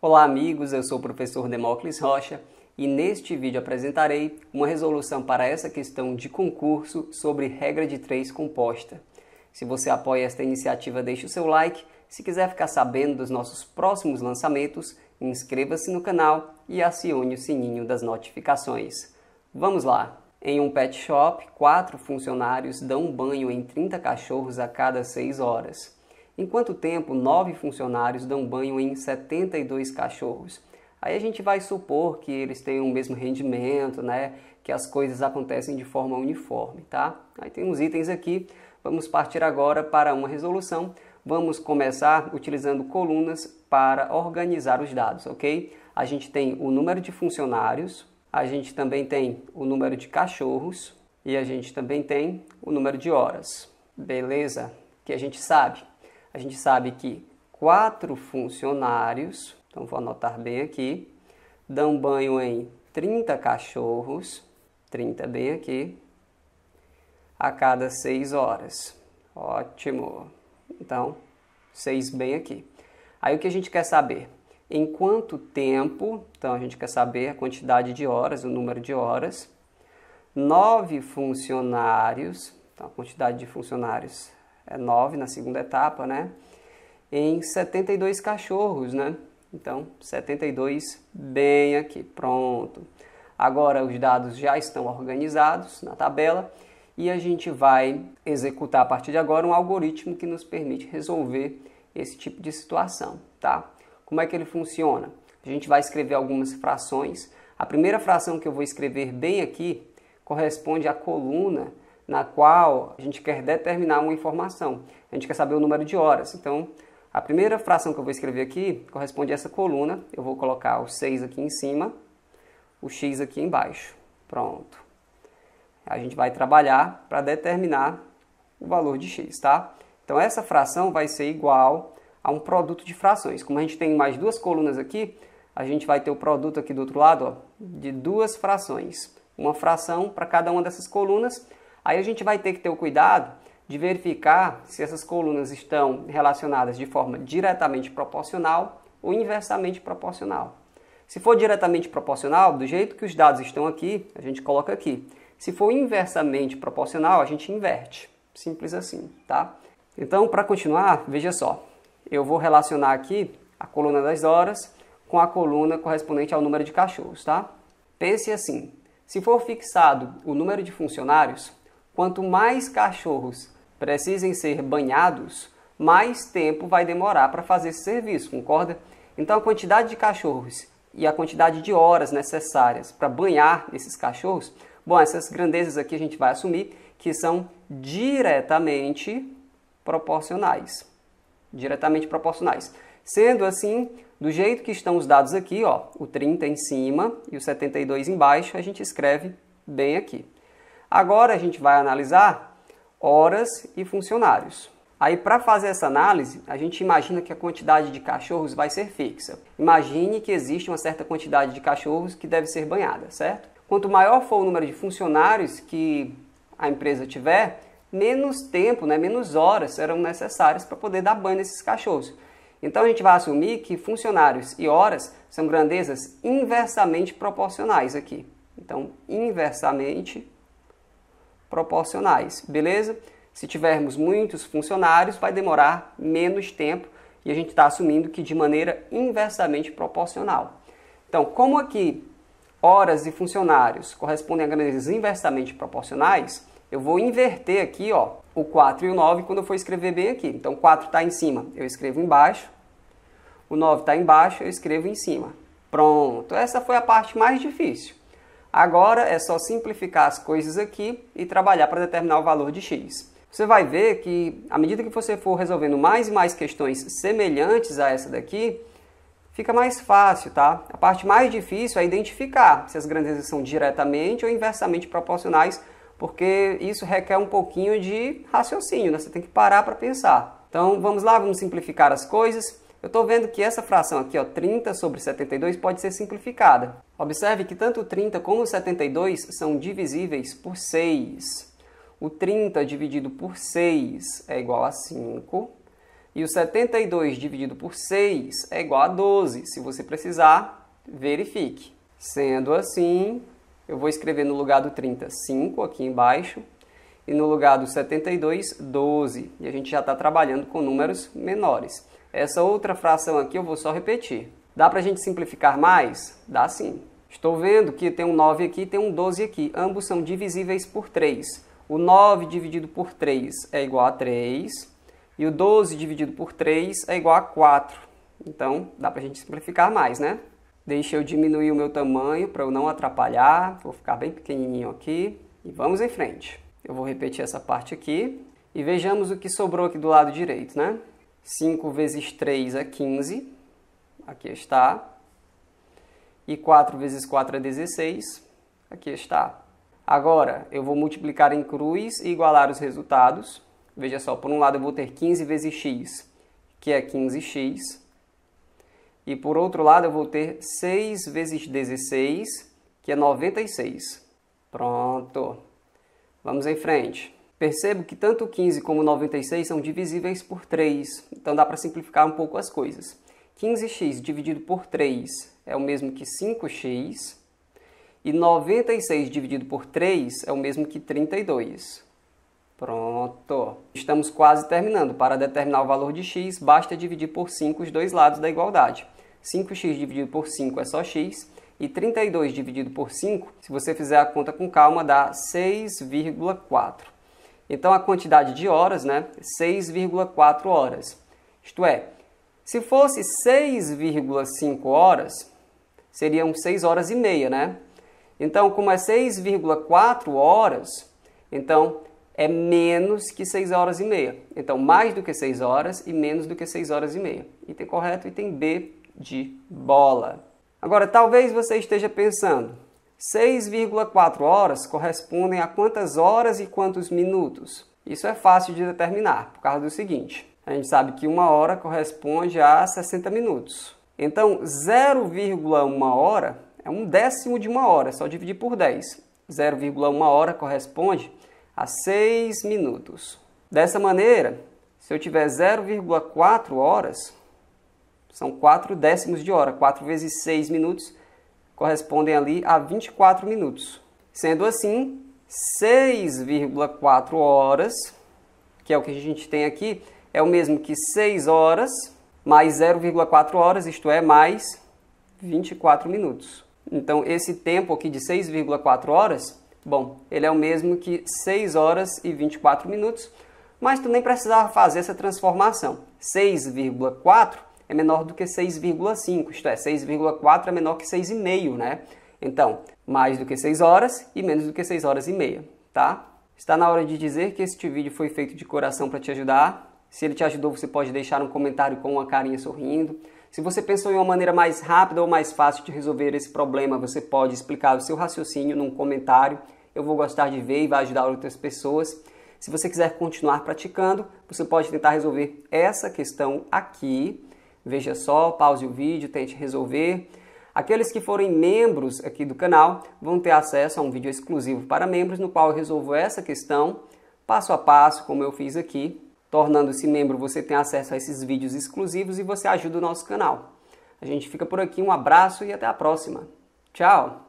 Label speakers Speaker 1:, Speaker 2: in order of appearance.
Speaker 1: Olá, amigos. Eu sou o professor Demócles Rocha e neste vídeo apresentarei uma resolução para essa questão de concurso sobre regra de três composta. Se você apoia esta iniciativa, deixe o seu like. Se quiser ficar sabendo dos nossos próximos lançamentos, inscreva-se no canal e acione o sininho das notificações. Vamos lá! Em um pet shop, quatro funcionários dão banho em 30 cachorros a cada seis horas. Em quanto tempo nove funcionários dão banho em 72 cachorros? Aí a gente vai supor que eles tenham o mesmo rendimento, né? Que as coisas acontecem de forma uniforme, tá? Aí tem uns itens aqui. Vamos partir agora para uma resolução. Vamos começar utilizando colunas para organizar os dados, ok? A gente tem o número de funcionários, a gente também tem o número de cachorros e a gente também tem o número de horas. Beleza? Que a gente sabe a gente sabe que quatro funcionários, então vou anotar bem aqui, dão banho em 30 cachorros, 30 bem aqui, a cada 6 horas. Ótimo! Então, 6 bem aqui. Aí o que a gente quer saber? Em quanto tempo, então a gente quer saber a quantidade de horas, o número de horas, nove funcionários, então a quantidade de funcionários é nove na segunda etapa, né? Em 72 cachorros, né? Então, 72 bem aqui, pronto. Agora os dados já estão organizados na tabela e a gente vai executar a partir de agora um algoritmo que nos permite resolver esse tipo de situação, tá? Como é que ele funciona? A gente vai escrever algumas frações. A primeira fração que eu vou escrever bem aqui corresponde à coluna na qual a gente quer determinar uma informação. A gente quer saber o número de horas. Então, a primeira fração que eu vou escrever aqui corresponde a essa coluna. Eu vou colocar o 6 aqui em cima, o x aqui embaixo. Pronto. A gente vai trabalhar para determinar o valor de x, tá? Então, essa fração vai ser igual a um produto de frações. Como a gente tem mais duas colunas aqui, a gente vai ter o produto aqui do outro lado ó, de duas frações. Uma fração para cada uma dessas colunas Aí a gente vai ter que ter o cuidado de verificar se essas colunas estão relacionadas de forma diretamente proporcional ou inversamente proporcional. Se for diretamente proporcional, do jeito que os dados estão aqui, a gente coloca aqui. Se for inversamente proporcional, a gente inverte. Simples assim, tá? Então, para continuar, veja só. Eu vou relacionar aqui a coluna das horas com a coluna correspondente ao número de cachorros, tá? Pense assim, se for fixado o número de funcionários, Quanto mais cachorros precisem ser banhados, mais tempo vai demorar para fazer esse serviço, concorda? Então a quantidade de cachorros e a quantidade de horas necessárias para banhar esses cachorros, bom, essas grandezas aqui a gente vai assumir que são diretamente proporcionais. Diretamente proporcionais. Sendo assim, do jeito que estão os dados aqui, ó, o 30 em cima e o 72 embaixo, a gente escreve bem aqui. Agora a gente vai analisar horas e funcionários. Aí, para fazer essa análise, a gente imagina que a quantidade de cachorros vai ser fixa. Imagine que existe uma certa quantidade de cachorros que deve ser banhada, certo? Quanto maior for o número de funcionários que a empresa tiver, menos tempo, né, menos horas serão necessárias para poder dar banho nesses cachorros. Então a gente vai assumir que funcionários e horas são grandezas inversamente proporcionais aqui. Então, inversamente proporcionais, beleza? Se tivermos muitos funcionários, vai demorar menos tempo e a gente está assumindo que de maneira inversamente proporcional. Então, como aqui horas e funcionários correspondem a grandes inversamente proporcionais, eu vou inverter aqui ó, o 4 e o 9 quando eu for escrever bem aqui. Então, 4 está em cima, eu escrevo embaixo. O 9 está embaixo, eu escrevo em cima. Pronto, essa foi a parte mais difícil. Agora é só simplificar as coisas aqui e trabalhar para determinar o valor de x. Você vai ver que à medida que você for resolvendo mais e mais questões semelhantes a essa daqui, fica mais fácil, tá? A parte mais difícil é identificar se as grandezas são diretamente ou inversamente proporcionais, porque isso requer um pouquinho de raciocínio, né? Você tem que parar para pensar. Então vamos lá, vamos simplificar as coisas. Eu estou vendo que essa fração aqui, ó, 30 sobre 72, pode ser simplificada. Observe que tanto 30 como 72 são divisíveis por 6. O 30 dividido por 6 é igual a 5. E o 72 dividido por 6 é igual a 12. Se você precisar, verifique. Sendo assim, eu vou escrever no lugar do 30, 5 aqui embaixo. E no lugar do 72, 12. E a gente já está trabalhando com números menores. Essa outra fração aqui eu vou só repetir. Dá para a gente simplificar mais? Dá sim. Estou vendo que tem um 9 aqui e tem um 12 aqui. Ambos são divisíveis por 3. O 9 dividido por 3 é igual a 3. E o 12 dividido por 3 é igual a 4. Então, dá para a gente simplificar mais, né? Deixa eu diminuir o meu tamanho para eu não atrapalhar. Vou ficar bem pequenininho aqui. E vamos em frente. Eu vou repetir essa parte aqui. E vejamos o que sobrou aqui do lado direito, né? 5 vezes 3 é 15, aqui está. E 4 vezes 4 é 16, aqui está. Agora, eu vou multiplicar em cruz e igualar os resultados. Veja só, por um lado eu vou ter 15 vezes x, que é 15x. E por outro lado eu vou ter 6 vezes 16, que é 96. Pronto. Vamos em frente. Percebo que tanto 15 como 96 são divisíveis por 3, então dá para simplificar um pouco as coisas. 15x dividido por 3 é o mesmo que 5x, e 96 dividido por 3 é o mesmo que 32. Pronto. Estamos quase terminando. Para determinar o valor de x, basta dividir por 5 os dois lados da igualdade. 5x dividido por 5 é só x, e 32 dividido por 5, se você fizer a conta com calma, dá 6,4. Então a quantidade de horas, né, 6,4 horas. Isto é, se fosse 6,5 horas, seriam 6 horas e meia, né? Então, como é 6,4 horas, então é menos que 6 horas e meia. Então, mais do que 6 horas e menos do que 6 horas e meia. Item correto, item B de bola. Agora, talvez você esteja pensando, 6,4 horas correspondem a quantas horas e quantos minutos? Isso é fácil de determinar, por causa do seguinte: a gente sabe que uma hora corresponde a 60 minutos. Então, 0,1 hora é um décimo de uma hora, é só dividir por 10. 0,1 hora corresponde a 6 minutos. Dessa maneira, se eu tiver 0,4 horas, são 4 décimos de hora. 4 vezes 6 minutos correspondem ali a 24 minutos. Sendo assim, 6,4 horas, que é o que a gente tem aqui, é o mesmo que 6 horas mais 0,4 horas, isto é, mais 24 minutos. Então, esse tempo aqui de 6,4 horas, bom, ele é o mesmo que 6 horas e 24 minutos, mas tu nem precisava fazer essa transformação. 6,4 é menor do que 6,5, isto é, 6,4 é menor que 6,5, né? Então, mais do que 6 horas e menos do que 6 horas e meia, tá? Está na hora de dizer que este vídeo foi feito de coração para te ajudar. Se ele te ajudou, você pode deixar um comentário com uma carinha sorrindo. Se você pensou em uma maneira mais rápida ou mais fácil de resolver esse problema, você pode explicar o seu raciocínio num comentário. Eu vou gostar de ver e vai ajudar outras pessoas. Se você quiser continuar praticando, você pode tentar resolver essa questão aqui Veja só, pause o vídeo, tente resolver. Aqueles que forem membros aqui do canal vão ter acesso a um vídeo exclusivo para membros, no qual eu resolvo essa questão passo a passo, como eu fiz aqui. Tornando-se membro, você tem acesso a esses vídeos exclusivos e você ajuda o nosso canal. A gente fica por aqui, um abraço e até a próxima. Tchau!